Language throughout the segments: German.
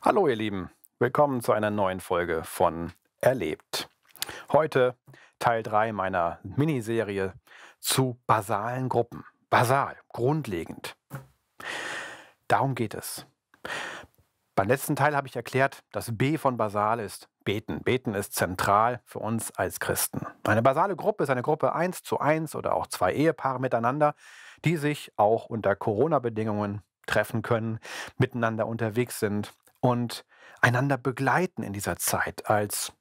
Hallo ihr Lieben, willkommen zu einer neuen Folge von Erlebt. Heute Teil 3 meiner Miniserie zu basalen Gruppen. Basal, grundlegend. Darum geht es. Beim letzten Teil habe ich erklärt, dass B von basal ist beten. Beten ist zentral für uns als Christen. Eine basale Gruppe ist eine Gruppe 1 zu 1 oder auch zwei Ehepaare miteinander, die sich auch unter Corona-Bedingungen treffen können, miteinander unterwegs sind, und einander begleiten in dieser Zeit als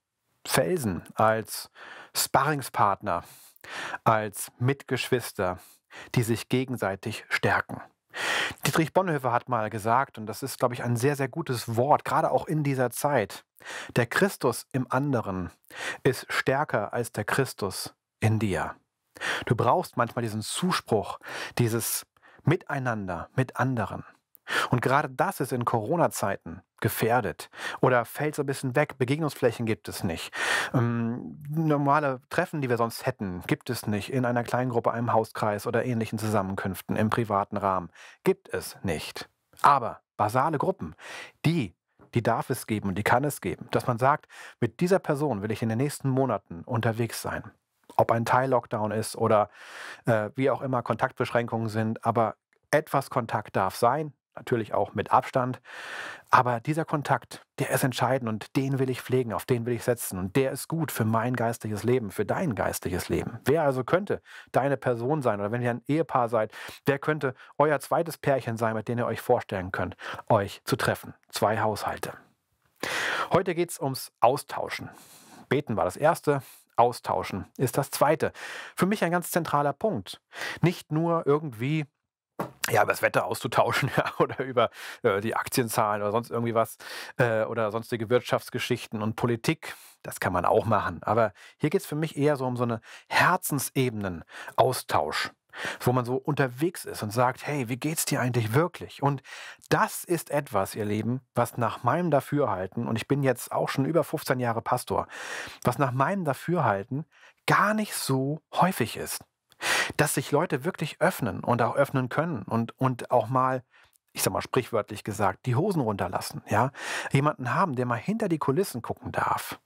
Felsen, als Sparringspartner, als Mitgeschwister, die sich gegenseitig stärken. Dietrich Bonhoeffer hat mal gesagt, und das ist, glaube ich, ein sehr, sehr gutes Wort, gerade auch in dieser Zeit, der Christus im anderen ist stärker als der Christus in dir. Du brauchst manchmal diesen Zuspruch, dieses Miteinander mit anderen. Und gerade das ist in Corona-Zeiten gefährdet. Oder fällt so ein bisschen weg, Begegnungsflächen gibt es nicht. Ähm, normale Treffen, die wir sonst hätten, gibt es nicht. In einer kleinen Gruppe, einem Hauskreis oder ähnlichen Zusammenkünften im privaten Rahmen gibt es nicht. Aber basale Gruppen, die die darf es geben und die kann es geben. Dass man sagt, mit dieser Person will ich in den nächsten Monaten unterwegs sein. Ob ein Teil-Lockdown ist oder äh, wie auch immer Kontaktbeschränkungen sind, aber etwas Kontakt darf sein, natürlich auch mit Abstand. Aber dieser Kontakt, der ist entscheidend und den will ich pflegen, auf den will ich setzen und der ist gut für mein geistliches Leben, für dein geistliches Leben. Wer also könnte deine Person sein oder wenn ihr ein Ehepaar seid, wer könnte euer zweites Pärchen sein, mit dem ihr euch vorstellen könnt, euch zu treffen? Zwei Haushalte. Heute geht es ums Austauschen. Beten war das erste, Austauschen ist das zweite. Für mich ein ganz zentraler Punkt. Nicht nur irgendwie ja, über das Wetter auszutauschen ja, oder über äh, die Aktienzahlen oder sonst irgendwie was äh, oder sonstige Wirtschaftsgeschichten und Politik. Das kann man auch machen. Aber hier geht es für mich eher so um so eine Herzensebenen-Austausch, wo man so unterwegs ist und sagt, hey, wie geht's dir eigentlich wirklich? Und das ist etwas, ihr Lieben, was nach meinem Dafürhalten, und ich bin jetzt auch schon über 15 Jahre Pastor, was nach meinem Dafürhalten gar nicht so häufig ist. Dass sich Leute wirklich öffnen und auch öffnen können und, und auch mal, ich sag mal sprichwörtlich gesagt, die Hosen runterlassen, ja. Jemanden haben, der mal hinter die Kulissen gucken darf,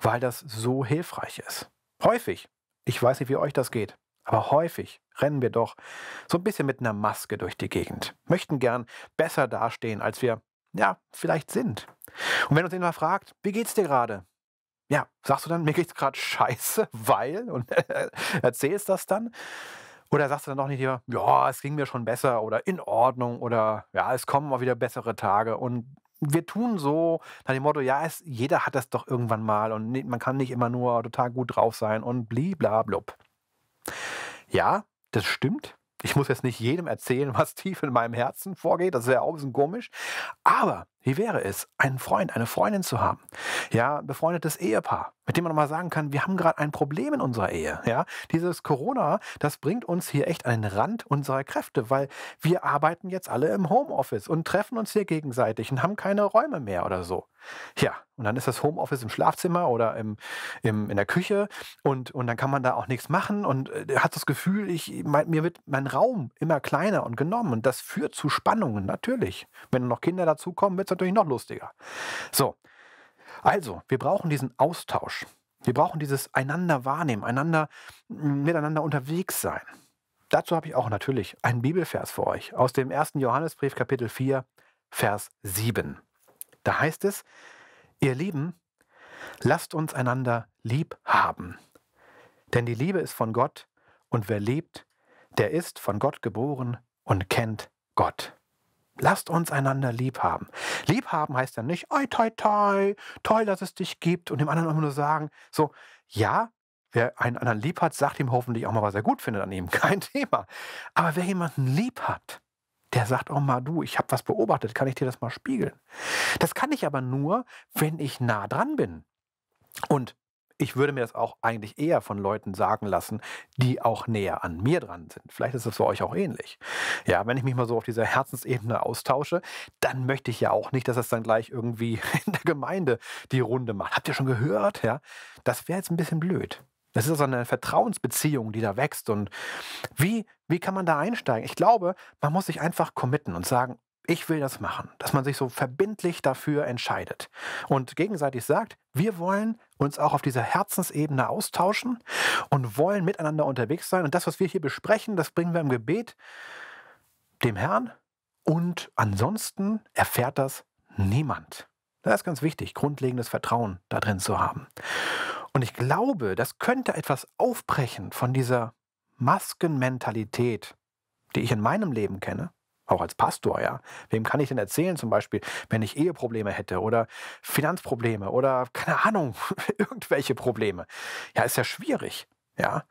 weil das so hilfreich ist. Häufig, ich weiß nicht, wie euch das geht, aber häufig rennen wir doch so ein bisschen mit einer Maske durch die Gegend, möchten gern besser dastehen, als wir, ja, vielleicht sind. Und wenn uns jemand fragt, wie geht's dir gerade? ja, sagst du dann, mir geht's gerade scheiße, weil und erzählst das dann? Oder sagst du dann doch nicht lieber, ja, es ging mir schon besser oder in Ordnung oder ja, es kommen mal wieder bessere Tage und wir tun so nach dem Motto, ja, es, jeder hat das doch irgendwann mal und man kann nicht immer nur total gut drauf sein und bliblablub. Ja, das stimmt. Ich muss jetzt nicht jedem erzählen, was tief in meinem Herzen vorgeht. Das ist ja auch ein bisschen komisch. Aber wie wäre es, einen Freund, eine Freundin zu haben? Ja, befreundetes Ehepaar, mit dem man nochmal sagen kann, wir haben gerade ein Problem in unserer Ehe. Ja, dieses Corona, das bringt uns hier echt an den Rand unserer Kräfte, weil wir arbeiten jetzt alle im Homeoffice und treffen uns hier gegenseitig und haben keine Räume mehr oder so. Ja, und dann ist das Homeoffice im Schlafzimmer oder im, im, in der Küche und, und dann kann man da auch nichts machen und äh, hat das Gefühl, ich, mein, mir wird mein Raum immer kleiner und genommen und das führt zu Spannungen, natürlich. Wenn noch Kinder dazukommen, wird es natürlich noch lustiger. So, also, wir brauchen diesen Austausch. Wir brauchen dieses einander wahrnehmen, einander mm, miteinander unterwegs sein. Dazu habe ich auch natürlich einen Bibelvers für euch aus dem 1. Johannesbrief Kapitel 4, Vers 7. Da heißt es, ihr Lieben, lasst uns einander lieb haben. Denn die Liebe ist von Gott und wer lebt, der ist von Gott geboren und kennt Gott. Lasst uns einander lieb haben. Lieb haben heißt ja nicht, oi, toi, toi, toll, dass es dich gibt und dem anderen immer nur sagen, so, ja, wer einen anderen lieb hat, sagt ihm hoffentlich auch mal, was er gut findet an ihm, kein Thema. Aber wer jemanden lieb hat, der sagt auch mal, du, ich habe was beobachtet, kann ich dir das mal spiegeln? Das kann ich aber nur, wenn ich nah dran bin. Und ich würde mir das auch eigentlich eher von Leuten sagen lassen, die auch näher an mir dran sind. Vielleicht ist das für euch auch ähnlich. Ja, wenn ich mich mal so auf dieser Herzensebene austausche, dann möchte ich ja auch nicht, dass das dann gleich irgendwie in der Gemeinde die Runde macht. Habt ihr schon gehört? Ja, das wäre jetzt ein bisschen blöd. Das ist also eine Vertrauensbeziehung, die da wächst. Und wie, wie kann man da einsteigen? Ich glaube, man muss sich einfach committen und sagen, ich will das machen. Dass man sich so verbindlich dafür entscheidet und gegenseitig sagt, wir wollen uns auch auf dieser Herzensebene austauschen und wollen miteinander unterwegs sein. Und das, was wir hier besprechen, das bringen wir im Gebet dem Herrn. Und ansonsten erfährt das niemand. Das ist ganz wichtig, grundlegendes Vertrauen da drin zu haben. Und ich glaube, das könnte etwas aufbrechen von dieser Maskenmentalität, die ich in meinem Leben kenne, auch als Pastor, ja. Wem kann ich denn erzählen, zum Beispiel, wenn ich Eheprobleme hätte oder Finanzprobleme oder keine Ahnung, irgendwelche Probleme? Ja, ist ja schwierig. Ja,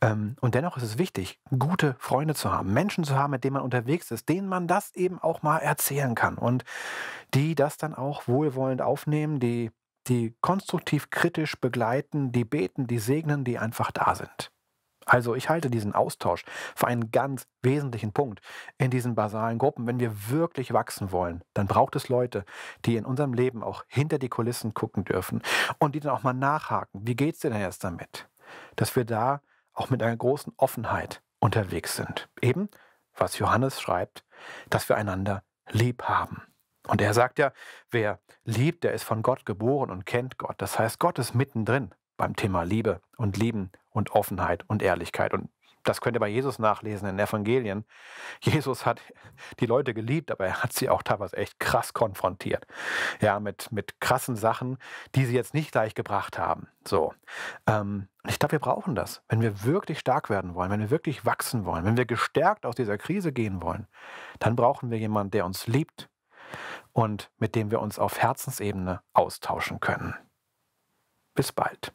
ähm, und dennoch ist es wichtig, gute Freunde zu haben, Menschen zu haben, mit denen man unterwegs ist, denen man das eben auch mal erzählen kann und die das dann auch wohlwollend aufnehmen, die, die konstruktiv kritisch begleiten, die beten, die segnen, die einfach da sind. Also ich halte diesen Austausch für einen ganz wesentlichen Punkt in diesen basalen Gruppen. Wenn wir wirklich wachsen wollen, dann braucht es Leute, die in unserem Leben auch hinter die Kulissen gucken dürfen und die dann auch mal nachhaken, wie geht's dir denn jetzt damit? Dass wir da auch mit einer großen Offenheit unterwegs sind. Eben, was Johannes schreibt, dass wir einander lieb haben. Und er sagt ja, wer liebt, der ist von Gott geboren und kennt Gott. Das heißt, Gott ist mittendrin beim Thema Liebe und Lieben und Offenheit und Ehrlichkeit. Und das könnt ihr bei Jesus nachlesen in den Evangelien. Jesus hat die Leute geliebt, aber er hat sie auch teilweise echt krass konfrontiert. Ja, mit, mit krassen Sachen, die sie jetzt nicht gleich gebracht haben. So. Ähm, ich glaube, wir brauchen das. Wenn wir wirklich stark werden wollen, wenn wir wirklich wachsen wollen, wenn wir gestärkt aus dieser Krise gehen wollen, dann brauchen wir jemanden, der uns liebt und mit dem wir uns auf Herzensebene austauschen können. Bis bald.